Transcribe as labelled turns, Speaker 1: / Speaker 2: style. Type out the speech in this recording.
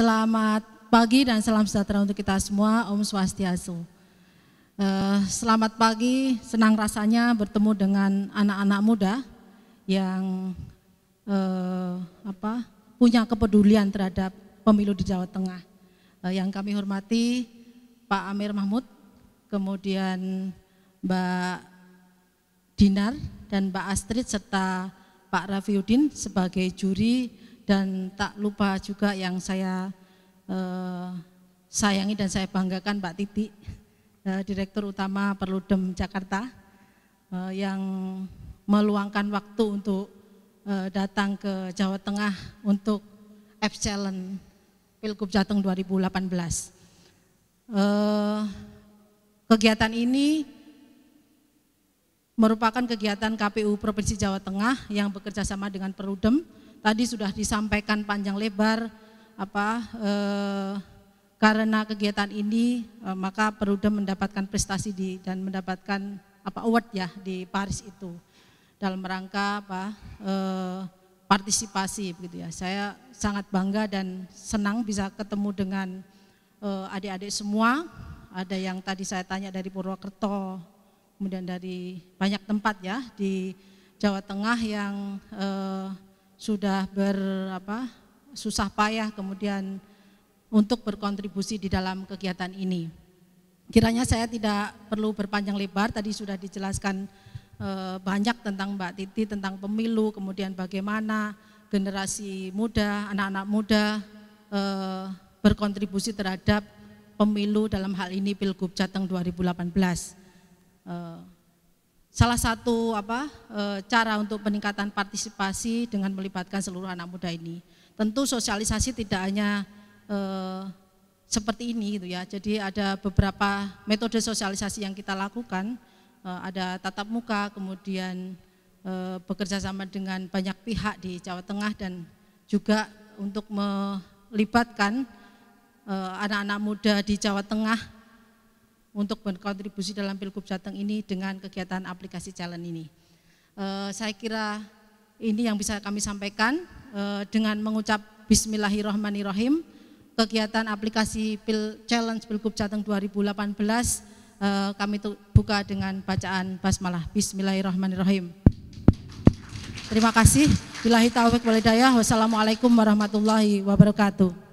Speaker 1: Selamat pagi dan salam sejahtera untuk kita semua, Om Swastiastu. Eh, selamat pagi, senang rasanya bertemu dengan anak-anak muda yang eh, apa, punya kepedulian terhadap pemilu di Jawa Tengah. Eh, yang kami hormati Pak Amir Mahmud, kemudian Mbak Dinar dan Mbak Astrid serta Pak Raffiudin sebagai juri dan tak lupa juga yang saya eh, sayangi dan saya banggakan Pak Titi, eh, Direktur Utama Perludem Jakarta eh, yang meluangkan waktu untuk eh, datang ke Jawa Tengah untuk F Challenge Pilgub Jateng 2018. Eh, kegiatan ini merupakan kegiatan KPU Provinsi Jawa Tengah yang bekerja sama dengan Perudem Tadi sudah disampaikan panjang lebar apa eh, karena kegiatan ini eh, maka Perudem mendapatkan prestasi di dan mendapatkan apa award ya di Paris itu dalam rangka apa eh, partisipasi begitu ya. Saya sangat bangga dan senang bisa ketemu dengan eh, adik-adik eh, semua. Ada yang tadi saya tanya dari Purwokerto, kemudian dari banyak tempat ya di Jawa Tengah yang eh, sudah ber susah payah kemudian untuk berkontribusi di dalam kegiatan ini. Kiranya saya tidak perlu berpanjang lebar, tadi sudah dijelaskan eh, banyak tentang Mbak Titi, tentang pemilu, kemudian bagaimana generasi muda, anak-anak muda eh, berkontribusi terhadap pemilu dalam hal ini Pilgub Jateng 2018. E, eh, salah satu apa eh, cara untuk peningkatan partisipasi dengan melibatkan seluruh anak muda ini. Tentu sosialisasi tidak hanya e, seperti ini gitu ya. Jadi ada beberapa metode sosialisasi yang kita lakukan, E, ada tatap muka, kemudian e, bekerja sama dengan banyak pihak di Jawa Tengah dan juga untuk melibatkan anak-anak muda di Jawa Tengah untuk berkontribusi dalam Pilgub Jateng ini dengan kegiatan aplikasi challenge ini. Eh, saya kira ini yang bisa kami sampaikan eh, dengan mengucap Bismillahirrahmanirrahim. Kegiatan aplikasi Pil Challenge Pilgub Jateng 2018 e, eh, kami buka dengan bacaan basmalah Bismillahirrahmanirrahim. Terima kasih. Bilahi taufik walidayah. Wassalamualaikum warahmatullahi wabarakatuh.